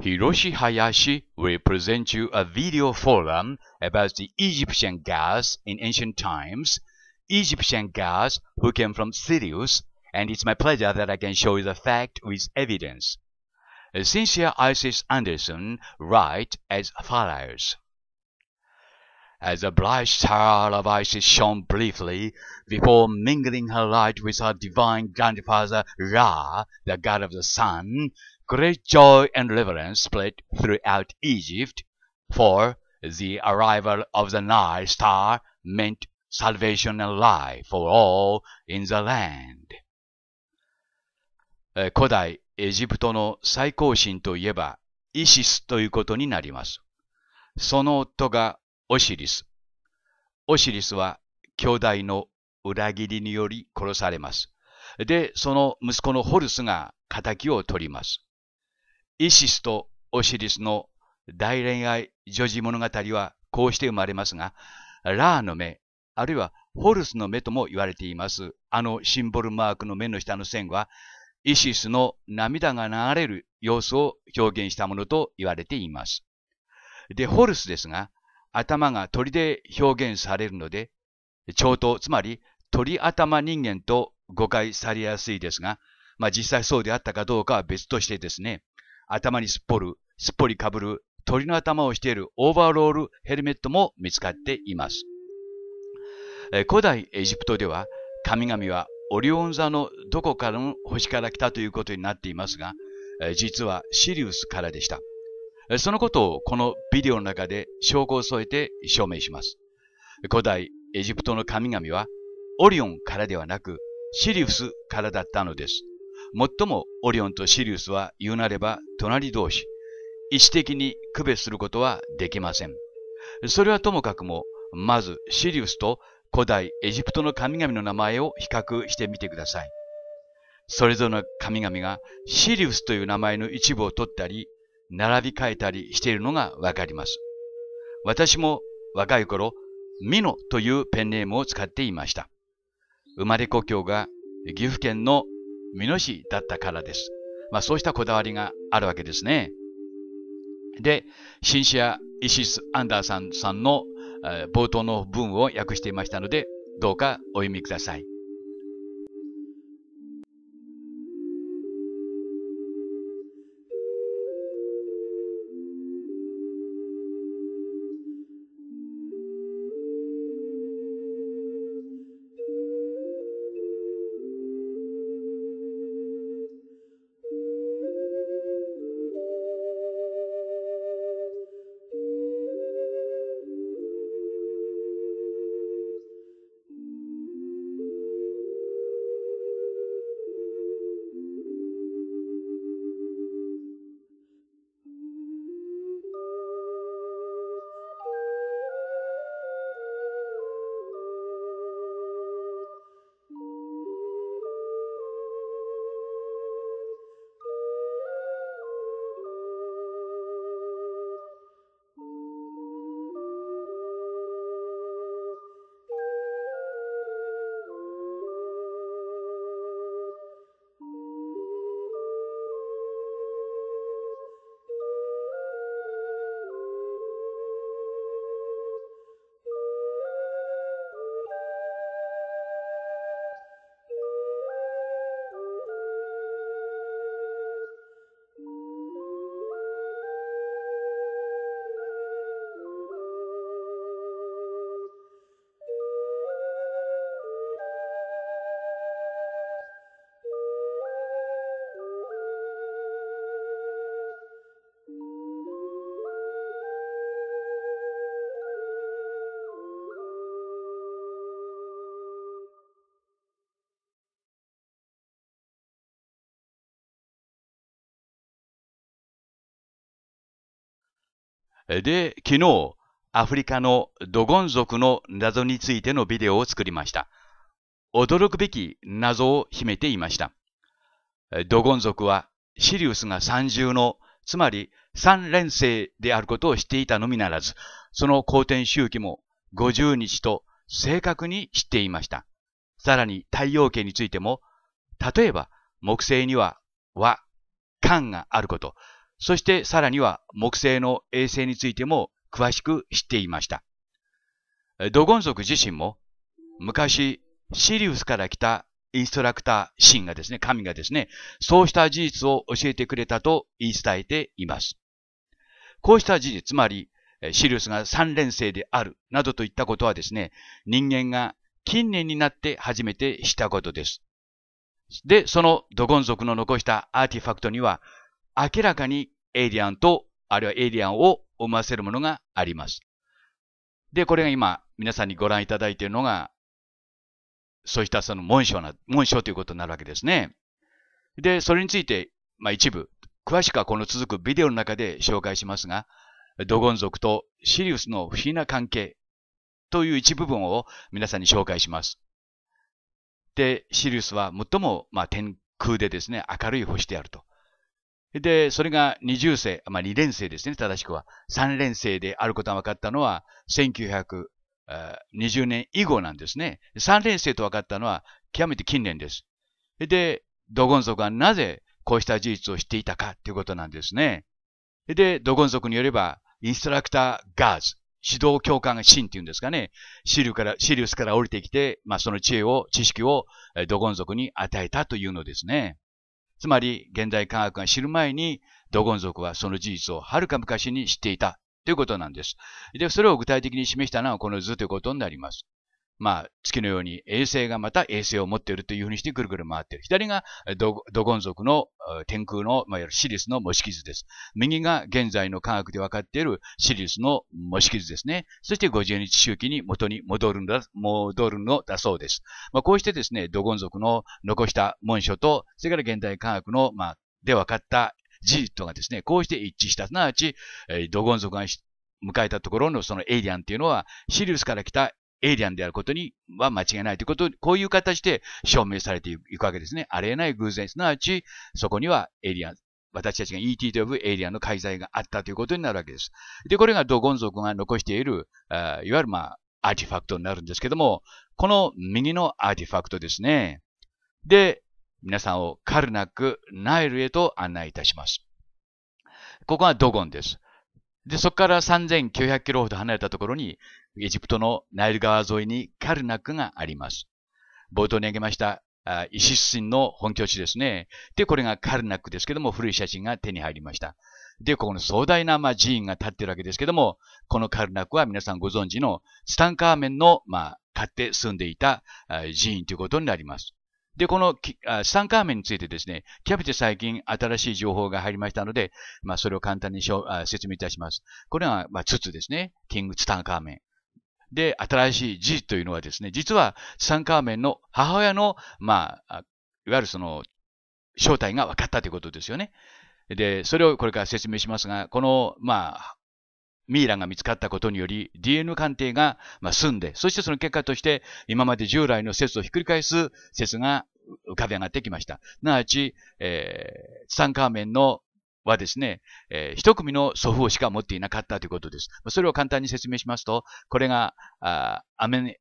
Hiroshi Hayashi will present you a video forum about the Egyptian gods in ancient times, Egyptian gods who came from Sirius, and it's my pleasure that I can show you the fact with evidence. Cynthia Isis Anderson writes as follows. As the bright star of Isis shone briefly before mingling her light with her divine grandfather Ra, the god of the sun, Great joy and reverence spread throughout Egypt, for the arrival of the Nile star meant salvation and life for all in the land. 古代エジプトの最高神といえばイシスということになります。その夫がオシリス。オシリスは兄弟の裏切りにより殺されます。で、その息子のホルスが仇を取ります。イシスとオシリスの大恋愛女児物語はこうして生まれますが、ラーの目、あるいはホルスの目とも言われています。あのシンボルマークの目の下の線は、イシスの涙が流れる様子を表現したものと言われています。で、ホルスですが、頭が鳥で表現されるので、蝶頭、つまり鳥頭人間と誤解されやすいですが、まあ実際そうであったかどうかは別としてですね、頭にすっぽる、すっぽりかぶる、鳥の頭をしているオーバーロールヘルメットも見つかっています。古代エジプトでは神々はオリオン座のどこかの星から来たということになっていますが、実はシリウスからでした。そのことをこのビデオの中で証拠を添えて証明します。古代エジプトの神々はオリオンからではなくシリウスからだったのです。もっともオリオンとシリウスは言うなれば隣同士、意思的に区別することはできません。それはともかくも、まずシリウスと古代エジプトの神々の名前を比較してみてください。それぞれの神々がシリウスという名前の一部を取ったり、並び替えたりしているのがわかります。私も若い頃、ミノというペンネームを使っていました。生まれ故郷が岐阜県の美濃市だったからです。まあ、そうしたこだわりがあるわけですね。で、シンシア・イシス・アンダーさんさんの、え冒頭の文を訳していましたので、どうかお読みください。で、昨日、アフリカのドゴン族の謎についてのビデオを作りました。驚くべき謎を秘めていました。ドゴン族はシリウスが三重の、つまり三連星であることを知っていたのみならず、その公転周期も50日と正確に知っていました。さらに太陽系についても、例えば木星には和、間があること、そしてさらには木星の衛星についても詳しく知っていました。ドゴン族自身も昔シリウスから来たインストラクター神がですね、神がですね、そうした事実を教えてくれたと言い伝えています。こうした事実、つまりシリウスが三連星であるなどといったことはですね、人間が近年になって初めて知ったことです。で、そのドゴン族の残したアーティファクトには、明らかにエイリアンと、あるいはエイリアンを思わせるものがあります。で、これが今、皆さんにご覧いただいているのが、そうしたその文章な、文章ということになるわけですね。で、それについて、まあ一部、詳しくはこの続くビデオの中で紹介しますが、ドゴン族とシリウスの不思議な関係という一部分を皆さんに紹介します。で、シリウスは最も、まあ、天空でですね、明るい星であると。で、それが二重生、まあ二連生ですね、正しくは。三連生であることが分かったのは、1920年以後なんですね。三連生と分かったのは、極めて近年です。で、ドゴン族はなぜこうした事実を知っていたかということなんですね。で、ドゴン族によれば、インストラクターガーズ、指導教官が神っていうんですかね、シリュから、シリウスから降りてきて、まあ、その知恵を、知識をドゴン族に与えたというのですね。つまり現代科学が知る前にドゴン族はその事実をはるか昔に知っていたということなんです。で、それを具体的に示したのはこの図ということになります。まあ、月のように衛星がまた衛星を持っているというふうにしてぐるぐる回っている。左がドゴン族の天空の、まあ、シリウスの模式図です。右が現在の科学で分かっているシリウスの模式図ですね。そして50日周期に元に戻るんだ、戻るのだそうです。まあ、こうしてですね、ドゴン族の残した文書と、それから現代科学の、まあ、で分かった事実がですね、こうして一致した。すなわち、ドゴン族が迎えたところのそのエイリアンっていうのは、シリウスから来たエイリアンであることには間違いないということ、こういう形で証明されていくわけですね。ありえない偶然、すなわち、そこにはエイリアン、私たちが ET と呼ぶエイリアンの介在があったということになるわけです。で、これがドゴン族が残している、いわゆるまあ、アーティファクトになるんですけども、この右のアーティファクトですね。で、皆さんをカルナック、ナイルへと案内いたします。ここがドゴンです。で、そこから3900キロほど離れたところに、エジプトのナイル川沿いにカルナックがあります。冒頭に挙げました、イシス神の本拠地ですね。で、これがカルナックですけども、古い写真が手に入りました。で、ここの壮大な、まあ、寺院が建っているわけですけども、このカルナックは皆さんご存知のツタンカーメンの、まあ、買って住んでいた寺院ということになります。で、このツタンカーメンについてですね、キャプテ最近新しい情報が入りましたので、まあ、それを簡単に説明いたします。これは、まあ、ツですね。キングツタンカーメン。で、新しい字というのはですね、実はツンカーメンの母親の、まあ、いわゆるその、正体が分かったということですよね。で、それをこれから説明しますが、この、まあ、ミイラが見つかったことにより DNA 鑑定が、まあ、済んで、そしてその結果として今まで従来の説をひっくり返す説が浮かび上がってきました。すなわち、えー、ツタンカーメンのはですね、えー、一組の祖父をしか持っていなかったということです。それを簡単に説明しますと、これが、あアメ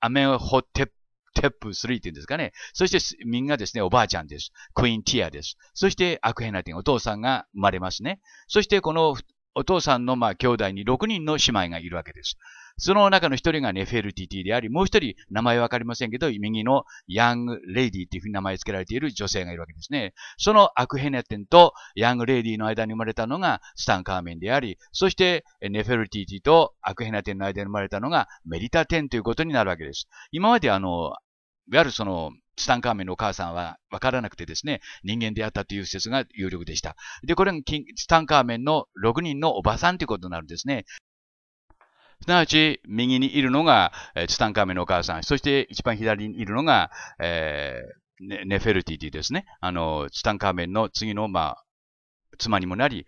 アメホテテップ3っていうんですかね。そして、みんなですね、おばあちゃんです。クイーンティアです。そして、アクヘナティン、お父さんが生まれますね。そして、このお父さんの、まあ、兄弟に6人の姉妹がいるわけです。その中の一人がネフェルティティであり、もう一人、名前わかりませんけど、右のヤングレディというふうに名前付けられている女性がいるわけですね。そのアクヘネテンとヤングレディの間に生まれたのがスタンカーメンであり、そしてネフェルティティとアクヘネテンの間に生まれたのがメリタテンということになるわけです。今まであの、いわゆるその、ツタンカーメンのお母さんは分からなくてですね、人間であったという説が有力でした。で、これがツタンカーメンの6人のおばさんということになるんですね。すなわち、右にいるのが、えー、ツタンカーメンのお母さん。そして一番左にいるのが、えー、ネフェルティティですね。あの、ツタンカーメンの次の、まあ、妻にもなり、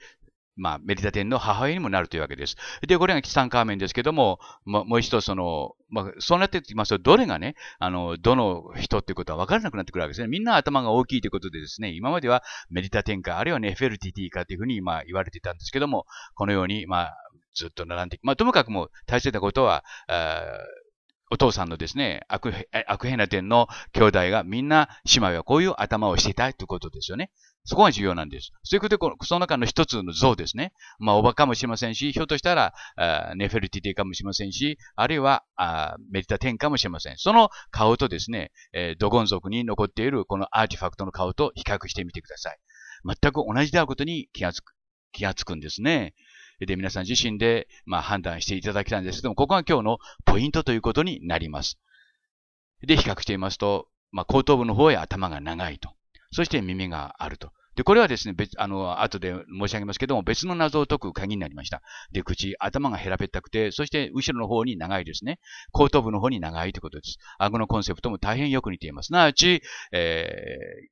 まあ、メリタテンの母親にもなるというわけです。で、これがツタンカーメンですけども、もう一度その、まあ、そうなってきますと、どれがね、あの、どの人っていうことは分からなくなってくるわけですね。みんな頭が大きいということでですね、今まではメリタテンか、あるいはネフェルティティかというふうに、まあ、言われていたんですけども、このように、まあ、ずっと並んで、まあ、ともかくもう大切なことは、お父さんのですね、悪悪変な点の兄弟がみんな姉妹はこういう頭をしていたということですよね。そこが重要なんです。そういうことで、このその中の一つの像ですね。まあ、おばかもしれませんし、ひょっとしたら、ネフェルティティかもしれませんし、あるいは、あメディタテンかもしれません。その顔とですね、えー、ドゴン族に残っているこのアーティファクトの顔と比較してみてください。全く同じであることに気がつく、気がつくんですね。で、皆さん自身で、まあ、判断していただきたいんですけども、ここが今日のポイントということになります。で、比較してみますと、まあ、後頭部の方へ頭が長いと。そして耳があると。で、これはですね、別、あの、後で申し上げますけども、別の謎を解く鍵になりました。で、口、頭がラべったくて、そして後ろの方に長いですね。後頭部の方に長いということです。顎のコンセプトも大変よく似ています。なわち、えー、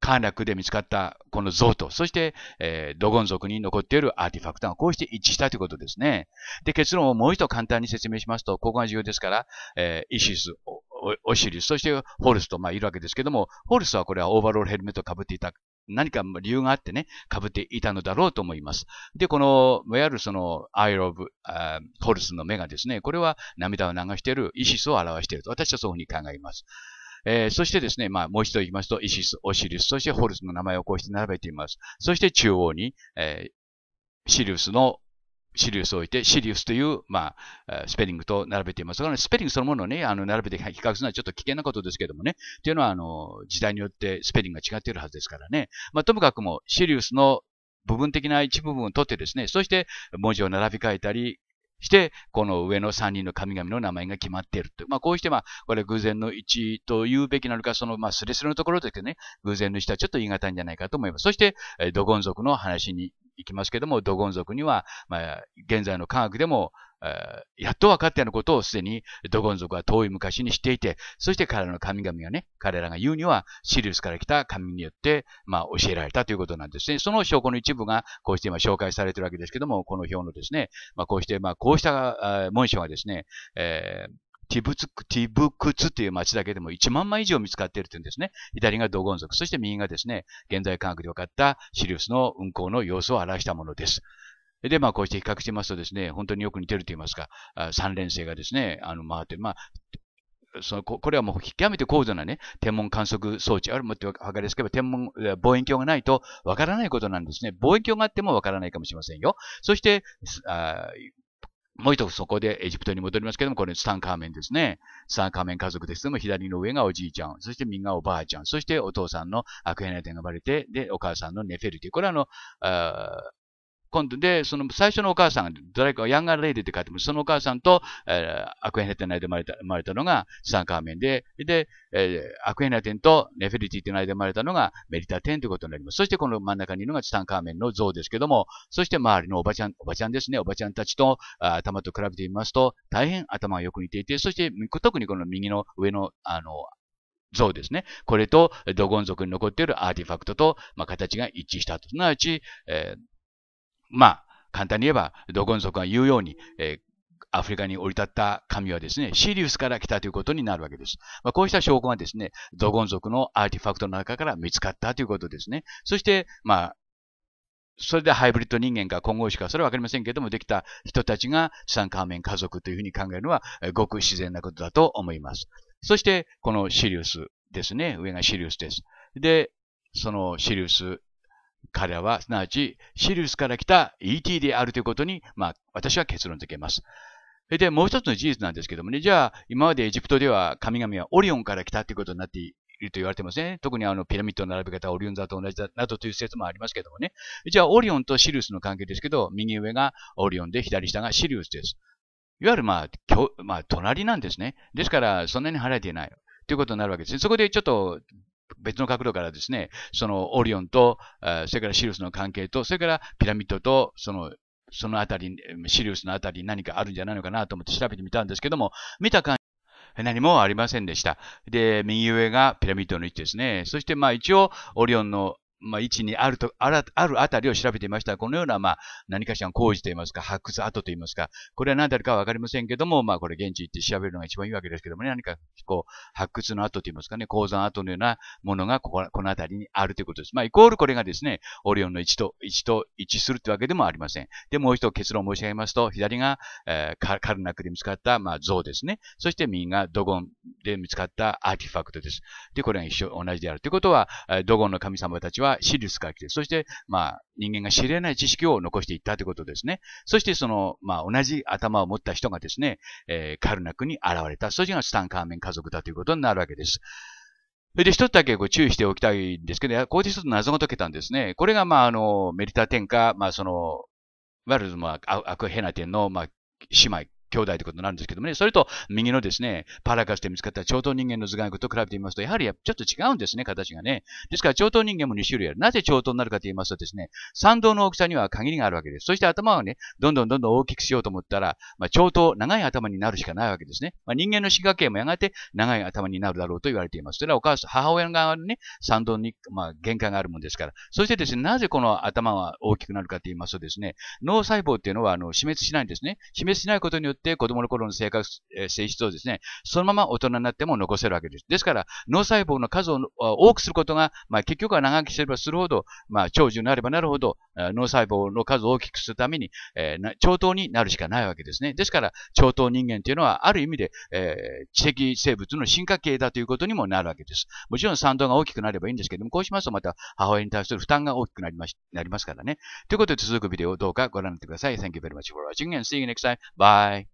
陥落で見つかったこの像と、そして、えー、ドゴン族に残っているアーティファクトがこうして一致したということですね。で、結論をもう一度簡単に説明しますと、ここが重要ですから、えー、イシス、オシリス、そしてホルスと、まあ、いるわけですけども、ホルスはこれはオーバーロールヘルメットをかぶっていた何か理由があってね、被っていたのだろうと思います。で、この、いわゆるその、アイロブ、ホルスの目がですね、これは涙を流しているイシスを表していると、私はそういうふうに考えます。えー、そしてですね、まあ、もう一度言いますと、イシス、オシリス、そしてホルスの名前をこうして並べています。そして中央に、えー、シリウスのシリウスを置いて、シリウスという、まあ、スペリングと並べています。だから、スペリングそのものをね、あの、並べて比較するのはちょっと危険なことですけどもね。というのは、あの、時代によってスペリングが違っているはずですからね。まあ、ともかくも、シリウスの部分的な一部分を取ってですね、そして文字を並び替えたり、して、この上の三人の神々の名前が決まっているという。まあ、こうして、まあ、これ偶然の一と言うべきなのか、その、まあ、スレスレのところですね、偶然の一はちょっと言い難いんじゃないかと思います。そして、ドゴン族の話に行きますけども、ドゴン族には、まあ、現在の科学でも、えやっと分かったようなことをすでにドゴン族は遠い昔にしていて、そして彼らの神々がね、彼らが言うにはシリウスから来た神によって、まあ、教えられたということなんですね。その証拠の一部がこうして今紹介されているわけですけども、この表のですね、まあ、こうして、まあ、こうした文章がですね、えーティブツク、ティブクツという町だけでも1万枚以上見つかっているというんですね。左がドゴン族、そして右がですね、現在科学で分かったシリウスの運行の様子を表したものです。で、まあ、こうして比較してますとですね、本当によく似てると言いますか、三連星がですね、あの、回って、まあ、そのこれはもう極めて高度なね、天文観測装置、あるもっと分かりやすければ天文、望遠鏡がないとわからないことなんですね。望遠鏡があってもわからないかもしれませんよ。そして、あもう一つそこでエジプトに戻りますけども、これツタンカーメンですね。ツタンカーメン家族ですけども、左の上がおじいちゃん、そして右がおばあちゃん、そしてお父さんのアクエナテンが生まれて、で、お母さんのネフェルティ。これはあの、あ今度で、その最初のお母さん、誰か、ヤンガーレイディって書いてます。そのお母さんと、えー、アクエネテナイで生まれた生まれたのがサンカーメンで、で、えー、アクエネテンとネフェリティって間で生まれたのがメリタテンということになります。そしてこの真ん中にいるのがツタンカーメンの像ですけども、そして周りのおばちゃん、おばちゃんですね、おばちゃんたちと頭と比べてみますと、大変頭がよく似ていて、そして特にこの右の上の、あの、像ですね。これと、ドゴン族に残っているアーティファクトと、まあ、形が一致したと。すなわち、えーまあ、簡単に言えば、ドゴン族が言うように、えー、アフリカに降り立った神はですね、シリウスから来たということになるわけです。まあ、こうした証拠がですね、ドゴン族のアーティファクトの中から見つかったということですね。そして、まあ、それでハイブリッド人間か混合種か、それはわかりませんけれども、できた人たちがツタンカーメン家族というふうに考えるのは、ごく自然なことだと思います。そして、このシリウスですね。上がシリウスです。で、そのシリウス彼らはすなわちシリウスから来た ET であるということに、まあ、私は結論付けます。で、もう一つの事実なんですけどもね、じゃあ、今までエジプトでは神々はオリオンから来たということになっていると言われてますね。特にあのピラミッドの並び方はオリオン座と同じだなどという説もありますけどもね。じゃあ、オリオンとシリウスの関係ですけど、右上がオリオンで左下がシリウスです。いわゆる、まあ、まあ、隣なんですね。ですから、そんなに離れていない。ということになるわけですね。そこでちょっと別の角度からですね、そのオリオンと、それからシリウスの関係と、それからピラミッドと、その、そのあたり、シリウスのあたりに何かあるんじゃないのかなと思って調べてみたんですけども、見た感じ、何もありませんでした。で、右上がピラミッドの位置ですね。そして、まあ一応、オリオンのまあ、位置にあると、あら、あるあたりを調べていました。このような、まあ、何かしらの工事といいますか、発掘跡といいますか、これは何であるかわかりませんけども、まあ、これ現地行って調べるのが一番いいわけですけどもね、何か、こう、発掘の跡といいますかね、鉱山跡のようなものが、ここ、このあたりにあるということです。まあ、イコールこれがですね、オリオンの位置と、位置と一致するってわけでもありません。で、もう一度結論を申し上げますと、左が、えー、カルナックで見つかった、まあ、像ですね。そして右がドゴンで見つかったアーティファクトです。で、これが一緒、同じであるということは、ドゴンの神様たちは、がシリウスそして、まあ、人間が知れない知識を残していったということですね。そして、その、まあ、同じ頭を持った人がですね、えー、カルナクに現れた。それがスタンカーメン家族だということになるわけです。それで一つだけご注意しておきたいんですけど、ここで一つ謎が解けたんですね。これが、まあ、あの、メリタ天下、まあ、その、ワルズ、まアクヘナテンの、まあ、姉妹、兄弟ということになるんですけどもね、それと右のですね、パラカスで見つかった超等人間の頭蓋骨と比べてみますと、やはりちょっと違うんですね、形がね。ですから超等人間も2種類ある。なぜ超等になるかと言いますとですね、参道の大きさには限りがあるわけです。そして頭をね、どんどんどんどん大きくしようと思ったら、まあ、超等、長い頭になるしかないわけですね。まあ、人間の死化系もやがて長い頭になるだろうと言われています。それはお母さん、母親側のね、参道に、まあ、限界があるもんですから。そしてですね、なぜこの頭は大きくなるかと言いますとですね、脳細胞っていうのはあの死滅しないんですね。死滅しないことによってって子供の頃の性格、性質をですね、そのまま大人になっても残せるわけです。ですから、脳細胞の数を多くすることが、まあ、結局は長生きすればするほど、まあ、長寿になればなるほど、脳細胞の数を大きくするために、えー、長頭になるしかないわけですね。ですから、長頭人間というのは、ある意味で、えー、知的生物の進化系だということにもなるわけです。もちろん、賛同が大きくなればいいんですけども、こうしますと、また母親に対する負担が大きくなりまなりますからね。ということで、続くビデオをどうかご覧になってください。Thank you very much for watching and see you next time. Bye!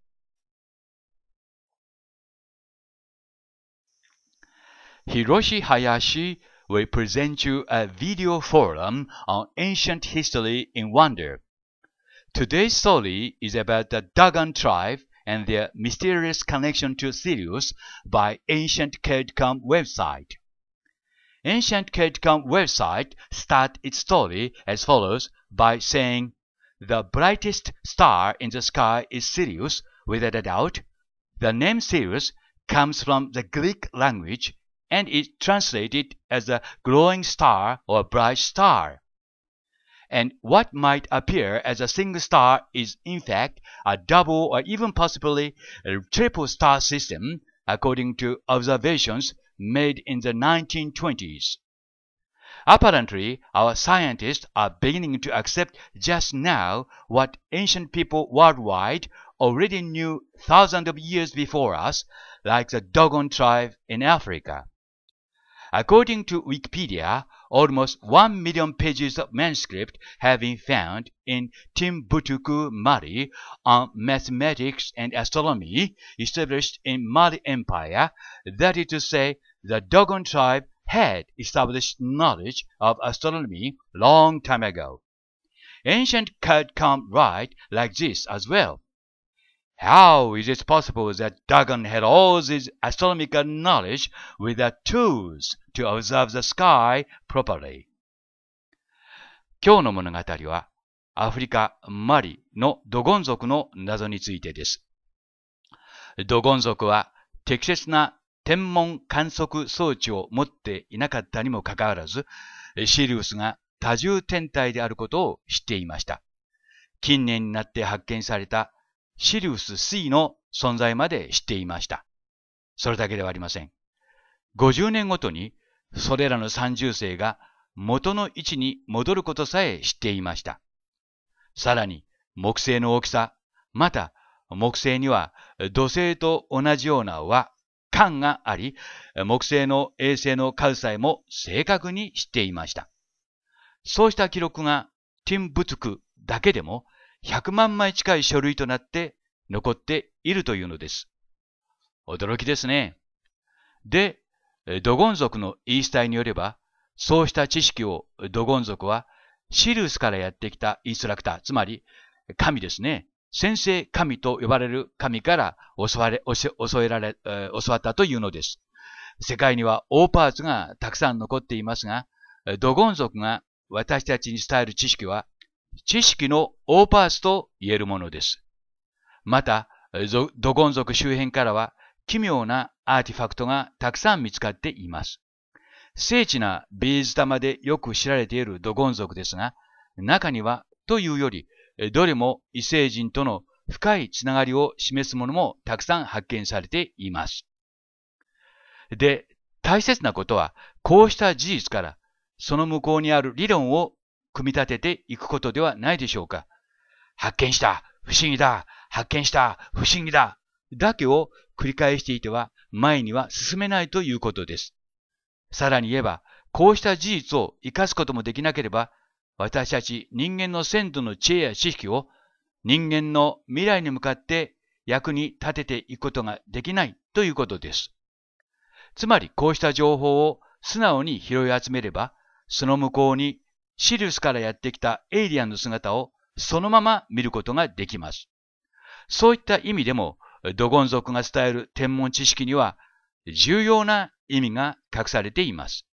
Hiroshi Hayashi will present you a video forum on ancient history in wonder. Today's story is about the Dagon tribe and their mysterious connection to Sirius by Ancient CadeCom website. Ancient CadeCom website starts its story as follows by saying, The brightest star in the sky is Sirius, without a doubt. The name Sirius comes from the Greek language and is translated as a glowing star or a bright star. And what might appear as a single star is in fact a double or even possibly a triple star system according to observations made in the 1920s. Apparently, our scientists are beginning to accept just now what ancient people worldwide already knew thousands of years before us, like the Dogon tribe in Africa. According to Wikipedia, almost 1 million pages of manuscript have been found in Timbuktu, Mali, on mathematics and astronomy established in Mali Empire, that is to say, the Dogon tribe had established knowledge of astronomy long time ago. Ancient could come right like this as well, How is it possible that Dagon had all this astronomical knowledge without tools to observe the sky properly? 今日の物語はアフリカ・マリのドゴン族の謎についてです。ドゴン族は適切な天文観測装置を持っていなかったにもかかわらず、シリウスが多重天体であることを知っていました。近年になって発見されたシリウス C の存在まで知っていました。それだけではありません。50年ごとにそれらの三重星が元の位置に戻ることさえ知っていました。さらに木星の大きさ、また木星には土星と同じような和、間があり、木星の衛星の数さえも正確に知っていました。そうした記録がティンブツクだけでも100万枚近い書類となって残っているというのです。驚きですね。で、ドゴン族の言い伝えによれば、そうした知識をドゴン族はシリウスからやってきたインストラクター、つまり神ですね。先生神と呼ばれる神から教われ、教えられ、教わったというのです。世界には大パーツがたくさん残っていますが、ドゴン族が私たちに伝える知識は知識の大パーツと言えるものです。また、ドゴン族周辺からは奇妙なアーティファクトがたくさん見つかっています。精緻なビーズ玉でよく知られているドゴン族ですが、中にはというより、どれも異星人との深いつながりを示すものもたくさん発見されています。で、大切なことは、こうした事実から、その向こうにある理論を組み立てていくことではないでしょうか。発見した、不思議だ、発見した、不思議だ、だけを繰り返していては前には進めないということです。さらに言えば、こうした事実を生かすこともできなければ、私たち人間の先祖の知恵や知識を人間の未来に向かって役に立てていくことができないということです。つまりこうした情報を素直に拾い集めれば、その向こうにシリウスからやってきたエイリアンの姿をそのまま見ることができます。そういった意味でも、ドゴン族が伝える天文知識には重要な意味が隠されています。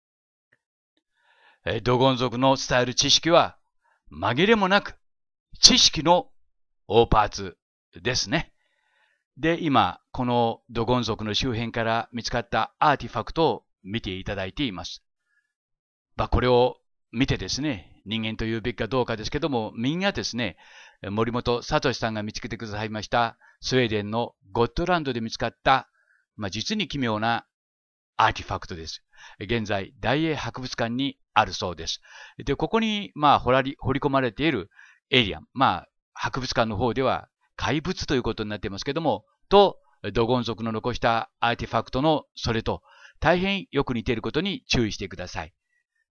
ドゴン族の伝える知識は紛れもなく知識の大パーツですね。で、今、このドゴン族の周辺から見つかったアーティファクトを見ていただいています。まあ、これを見てですね、人間と言うべきかどうかですけども、みんなですね、森本聡さんが見つけてくださいました、スウェーデンのゴットランドで見つかった、まあ、実に奇妙なアーティファクトです。現在、大英博物館にあるそうです。で、ここに、まあ、掘り、掘り込まれているエイリアン、まあ、博物館の方では怪物ということになっていますけども、と、ドゴン族の残したアーティファクトのそれと、大変よく似ていることに注意してください。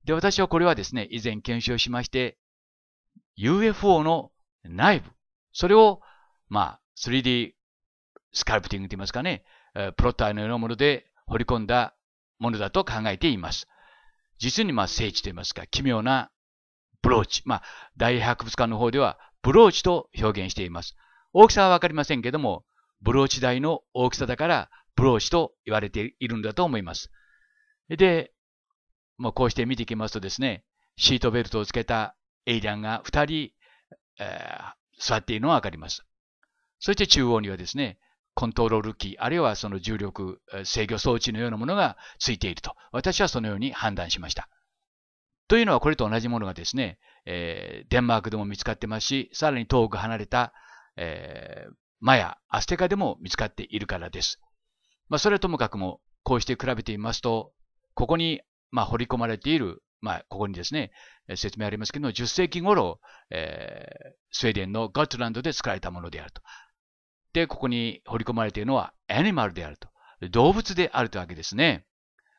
で、私はこれはですね、以前検証しまして、UFO の内部、それを、まあ、3D スカルプティングといいますかね、プロッターのようなもので彫り込んだものだと考えています。実にまあ聖地といいますか、奇妙なブローチ。まあ、大博物館の方ではブローチと表現しています。大きさはわかりませんけども、ブローチ台の大きさだからブローチと言われているんだと思います。で、まあ、こうして見ていきますとですね、シートベルトをつけたエイリアンが2人、えー、座っているのがわかります。そして中央にはですね、コントロール機、あるいはその重力制御装置のようなものがついていると、私はそのように判断しました。というのはこれと同じものがですね、えー、デンマークでも見つかってますし、さらに遠く離れた、えー、マヤ、アステカでも見つかっているからです。まあ、それはともかくも、こうして比べてみますと、ここにまあ、掘り込まれている、まあ、ここにですね、説明ありますけども、10世紀頃、えー、スウェーデンのガットランドで作られたものであると。で、ここに掘り込まれているのは、アニマルであると。動物であるというわけですね。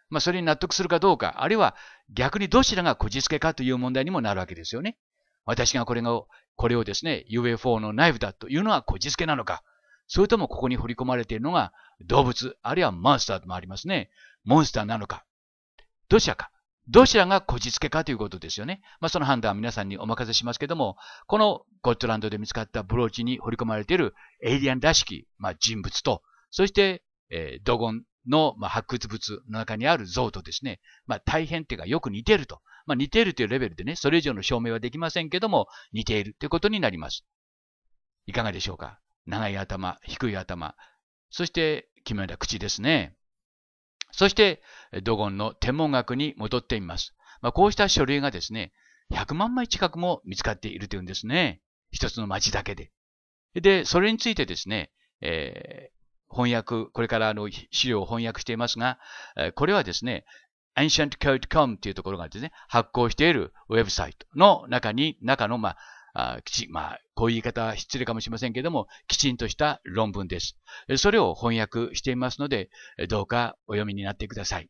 まあ、それに納得するかどうか、あるいは逆にどちらがこじつけかという問題にもなるわけですよね。私がこれこれをですね、UFO のナイフだというのはこじつけなのか、それともここに掘り込まれているのが動物、あるいはモンスターもありますね。モンスターなのか、どちらか。どちらがこじつけかということですよね。まあ、その判断は皆さんにお任せしますけども、このゴットランドで見つかったブローチに彫り込まれているエイリアンらしき、まあ、人物と、そして、えー、ドゴンの、まあ、発掘物の中にある像とですね、まあ、大変っていうかよく似てると。まあ、似ているというレベルでね、それ以上の証明はできませんけども、似ているということになります。いかがでしょうか長い頭、低い頭、そして、決めた口ですね。そして、ドゴンの天文学に戻ってみます。まあ、こうした書類がですね、100万枚近くも見つかっているというんですね。一つの町だけで。で、それについてですね、えー、翻訳、これからあの資料を翻訳していますが、これはですね、ancientcode.com というところがですね、発行しているウェブサイトの中に、中の、まあ、あきちまあ、こういう言い方は失礼かもしれませんけども、きちんとした論文です。それを翻訳していますので、どうかお読みになってください。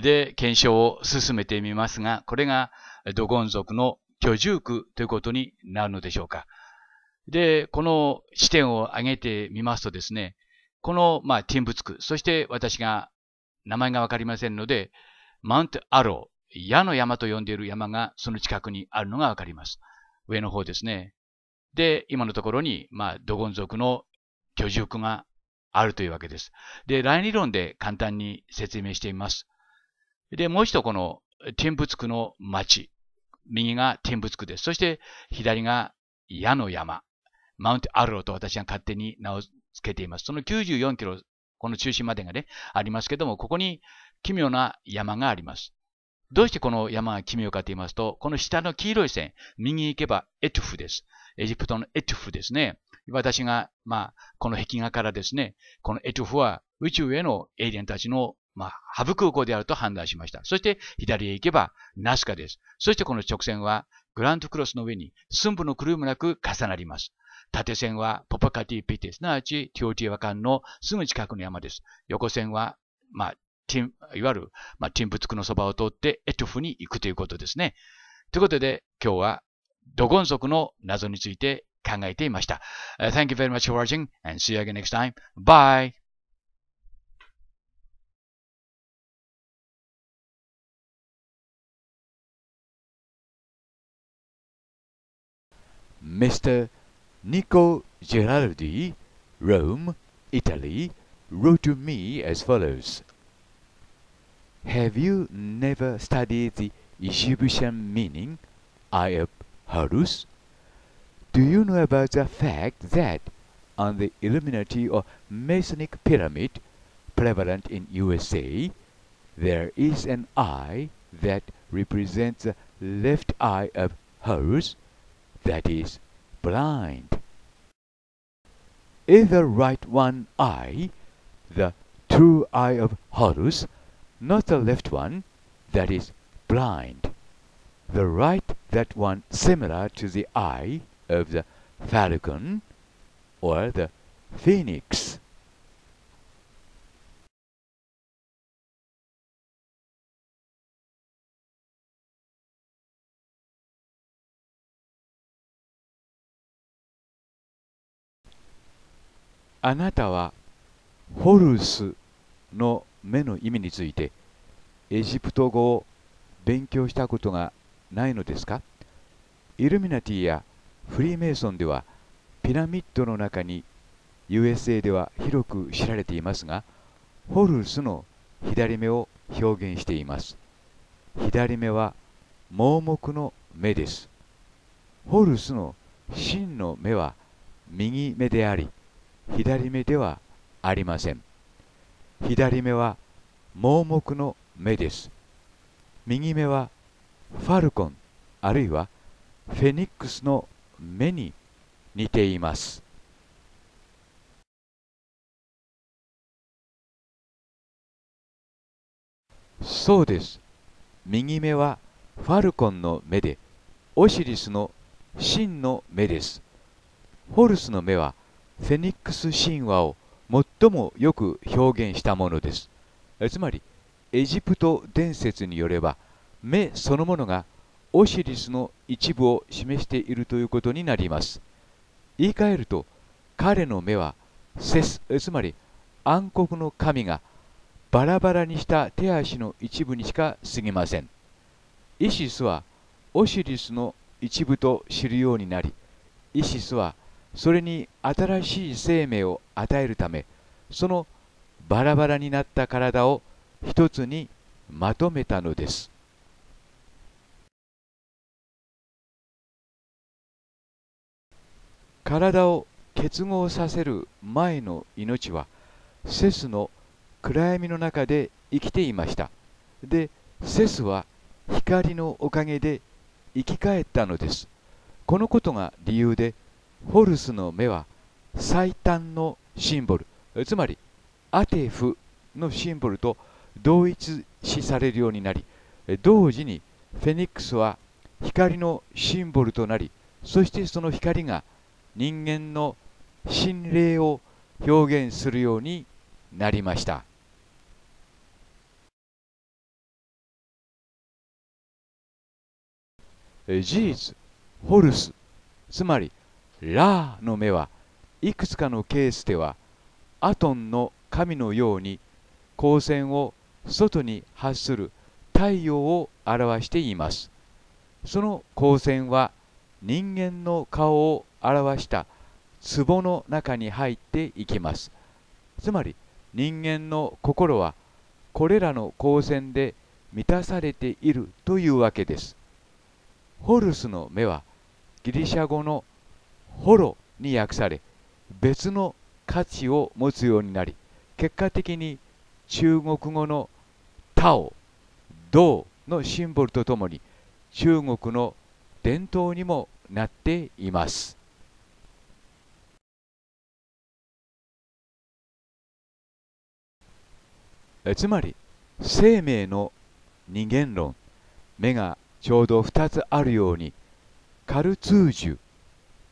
で検証を進めてみますが、これがドゴン族の居住区ということになるのでしょうか。で、この視点を挙げてみますとですね、この、まあ、ティンブツク、そして私が名前がわかりませんので、マウントアロー、矢の山と呼んでいる山がその近くにあるのがわかります。上の方ですね。で、今のところに、まあ、ドゴン族の居住区があるというわけです。で、ライン理論で簡単に説明してみます。で、もう一度この天仏区の町。右が天仏区です。そして左が矢の山。マウンテアルロと私が勝手に名を付けています。その94キロ、この中心までがね、ありますけども、ここに奇妙な山があります。どうしてこの山が奇妙かと言いますと、この下の黄色い線、右行けばエトゥフです。エジプトのエトゥフですね。私が、まあ、この壁画からですね、このエトゥフは宇宙へのエイリアンたちのまあ、ハブ空港であると判断しました。そして、左へ行けば、ナスカです。そして、この直線は、グラントクロスの上に、寸分の狂いもなく重なります。縦線は、ポパカティピテ、ィ、すなわち、ティオティワカンのすぐ近くの山です。横線は、まあ、ティン、いわゆる、まあ、ティンプツクのそばを通って、エトフに行くということですね。ということで、今日は、ドゴン族の謎について考えていました。Uh, thank you very much for watching and see you again next time. Bye! Mr. Nico Giraldi, Rome, Italy, wrote to me as follows Have you never studied the Egyptian meaning, I of Horus? Do you know about the fact that on the Illuminati or Masonic pyramid prevalent in USA, there is an eye that represents the left eye of Horus? that is, blind. Is the right one eye, the true eye of Horus, not the left one, that is, blind? The right that one similar to the eye of the falcon or the phoenix. あなたはホルスの目の意味についてエジプト語を勉強したことがないのですかイルミナティやフリーメイソンではピラミッドの中に USA では広く知られていますがホルスの左目を表現しています左目は盲目の目ですホルスの真の目は右目であり左目ではありません左目は盲目の目です右目はファルコンあるいはフェニックスの目に似ていますそうです右目はファルコンの目でオシリスの真の目ですホルスの目はフェニックス神話を最もよく表現したものですつまりエジプト伝説によれば目そのものがオシリスの一部を示しているということになります言い換えると彼の目はセスつまり暗黒の神がバラバラにした手足の一部にしか過ぎませんイシスはオシリスの一部と知るようになりイシスはそれに新しい生命を与えるためそのバラバラになった体を一つにまとめたのです体を結合させる前の命はセスの暗闇の中で生きていましたでセスは光のおかげで生き返ったのですこのことが理由でホルスの目は最短のシンボルつまりアテフのシンボルと同一視されるようになり同時にフェニックスは光のシンボルとなりそしてその光が人間の心霊を表現するようになりました。事実ホルスつまりラーの目はいくつかのケースではアトンの神のように光線を外に発する太陽を表しています。その光線は人間の顔を表した壺の中に入っていきます。つまり人間の心はこれらの光線で満たされているというわけです。ホルスの目はギリシャ語の「ホロに訳され別の価値を持つようになり結果的に中国語のタオ銅のシンボルとともに中国の伝統にもなっています。つまり生命の人間論目がちょうど2つあるようにカルツージュ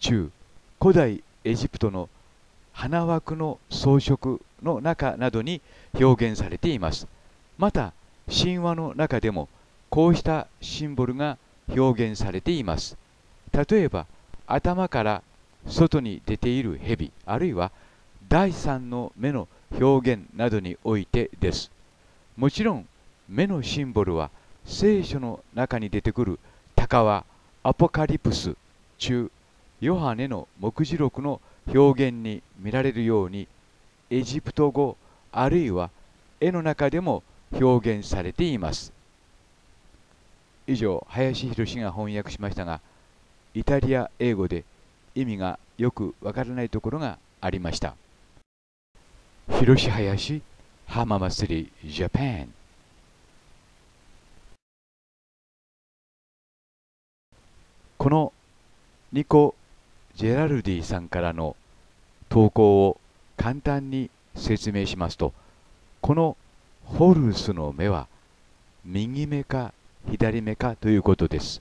中古代エジプトの花枠の装飾の中などに表現されていますまた神話の中でもこうしたシンボルが表現されています例えば頭から外に出ている蛇あるいは第三の目の表現などにおいてですもちろん目のシンボルは聖書の中に出てくる鷹はアポカリプス中ヨハネの目次録の表現に見られるようにエジプト語あるいは絵の中でも表現されています以上林博が翻訳しましたがイタリア英語で意味がよくわからないところがありました広し林浜祭りジャパンこの2個ジェラルディさんからの投稿を簡単に説明しますとこのホルスの目は右目か左目かということです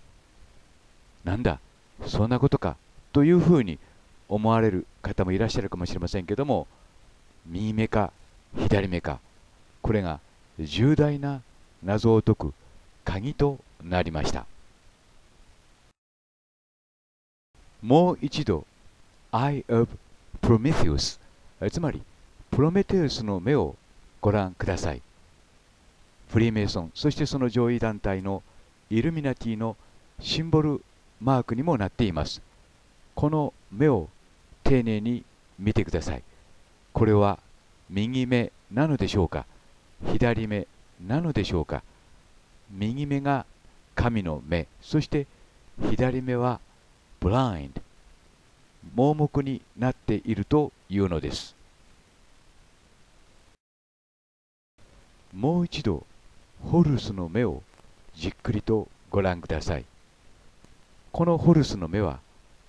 なんだそんなことかというふうに思われる方もいらっしゃるかもしれませんけども右目か左目かこれが重大な謎を解く鍵となりました。もう一度 Eye of Prometheus つまりプロメテウスの目をご覧くださいフリーメイソンそしてその上位団体のイルミナティのシンボルマークにもなっていますこの目を丁寧に見てくださいこれは右目なのでしょうか左目なのでしょうか右目が神の目そして左目は神 blind 盲目になっているというのですもう一度ホルスの目をじっくりとご覧くださいこのホルスの目は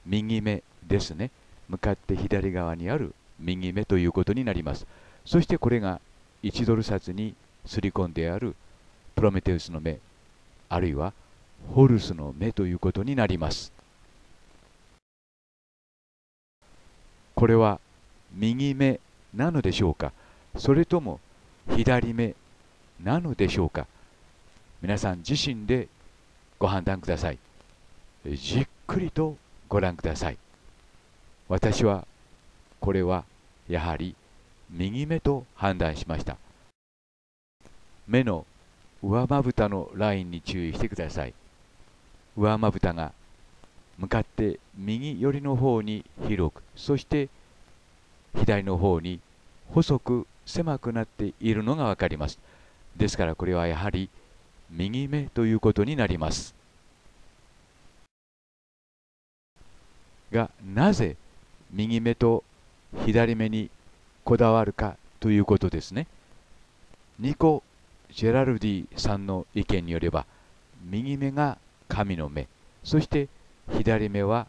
右目ですね向かって左側にある右目ということになりますそしてこれが1ドル札にすり込んであるプロメテウスの目あるいはホルスの目ということになりますこれは右目なのでしょうかそれとも左目なのでしょうか皆さん自身でご判断くださいじっくりとご覧ください私はこれはやはり右目と判断しました目の上まぶたのラインに注意してください上まぶたが向かって右寄りの方に広くそして左の方に細く狭くなっているのが分かりますですからこれはやはり右目ということになりますがなぜ右目と左目にこだわるかということですねニコ・ジェラルディさんの意見によれば右目が神の目そして左目は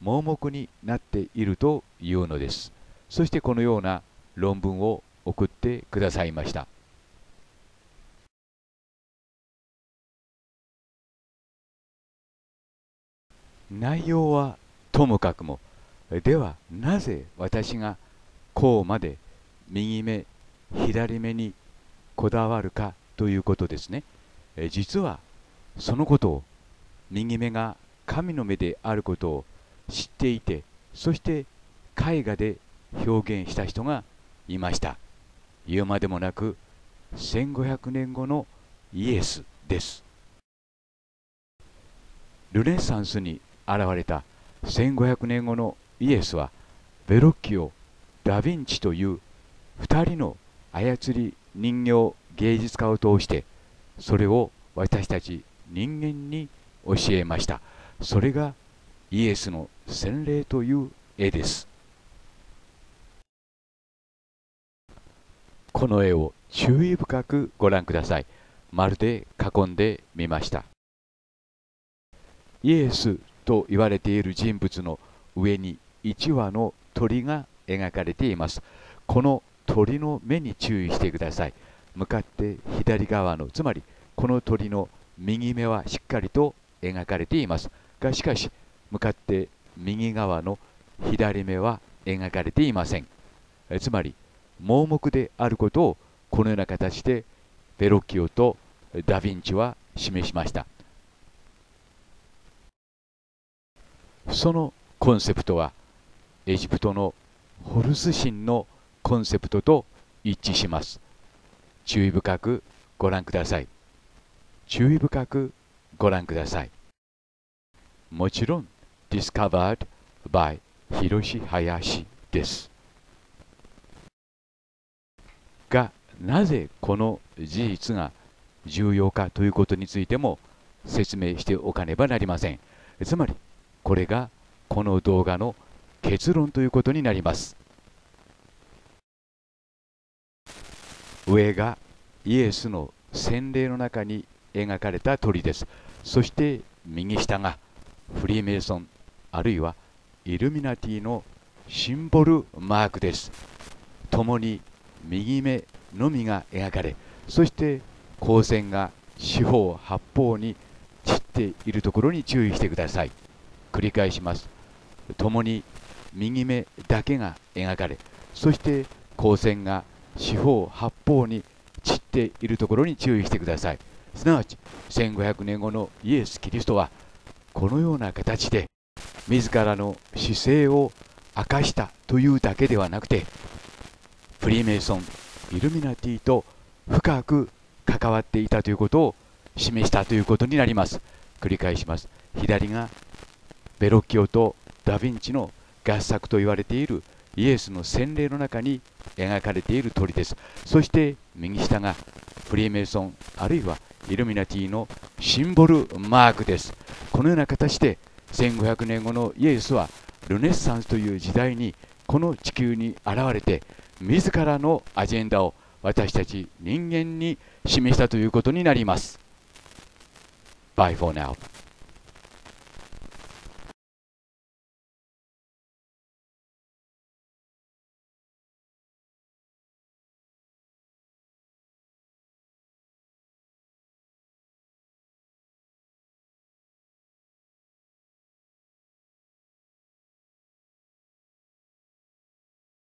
盲目になっているというのですそしてこのような論文を送ってくださいました内容はともかくもではなぜ私がこうまで右目左目にこだわるかということですね実はそのことを右目が神の目であることを知っていてそして絵画で表現した人がいました言うまでもなく1500年後のイエスですルネサンスに現れた1500年後のイエスはベロッキオ・ダ・ヴィンチという2人の操り人形芸術家を通してそれを私たち人間に教えました。それがイエスの洗礼という絵ですこの絵を注意深くご覧くださいまるで囲んでみましたイエスと言われている人物の上に1羽の鳥が描かれていますこの鳥の目に注意してください向かって左側のつまりこの鳥の右目はしっかりと描かれていますがしかし向かって右側の左目は描かれていませんつまり盲目であることをこのような形でベロッキオとダ・ヴィンチは示しましたそのコンセプトはエジプトのホルス神のコンセプトと一致します注意深くご覧ください注意深くご覧くださいもちろん discovered by 広志林ですがなぜこの事実が重要かということについても説明しておかねばなりませんつまりこれがこの動画の結論ということになります上がイエスの洗礼の中に描かれた鳥ですそして右下がフリーメイソンあるいはイルミナティのシンボルマークです共に右目のみが描かれそして光線が四方八方に散っているところに注意してください繰り返します共に右目だけが描かれそして光線が四方八方に散っているところに注意してくださいすなわち1500年後のイエス・キリストは「このような形で自らの姿勢を明かしたというだけではなくてフリーメイソンイルミナティと深く関わっていたということを示したということになります繰り返します左がベロッキオとダ・ヴィンチの合作と言われているイエスの洗礼の中に描かれている鳥ですそして右下がフリーメイソンあるいはイルミナティのシンボルマークですこのような形で1500年後のイエスはルネッサンスという時代にこの地球に現れて自らのアジェンダを私たち人間に示したということになります。Bye for now.